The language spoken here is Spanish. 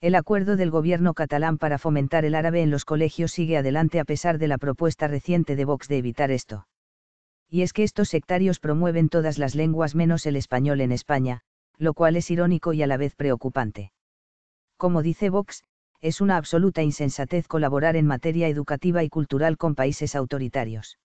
El acuerdo del gobierno catalán para fomentar el árabe en los colegios sigue adelante a pesar de la propuesta reciente de Vox de evitar esto. Y es que estos sectarios promueven todas las lenguas menos el español en España, lo cual es irónico y a la vez preocupante. Como dice Vox, es una absoluta insensatez colaborar en materia educativa y cultural con países autoritarios.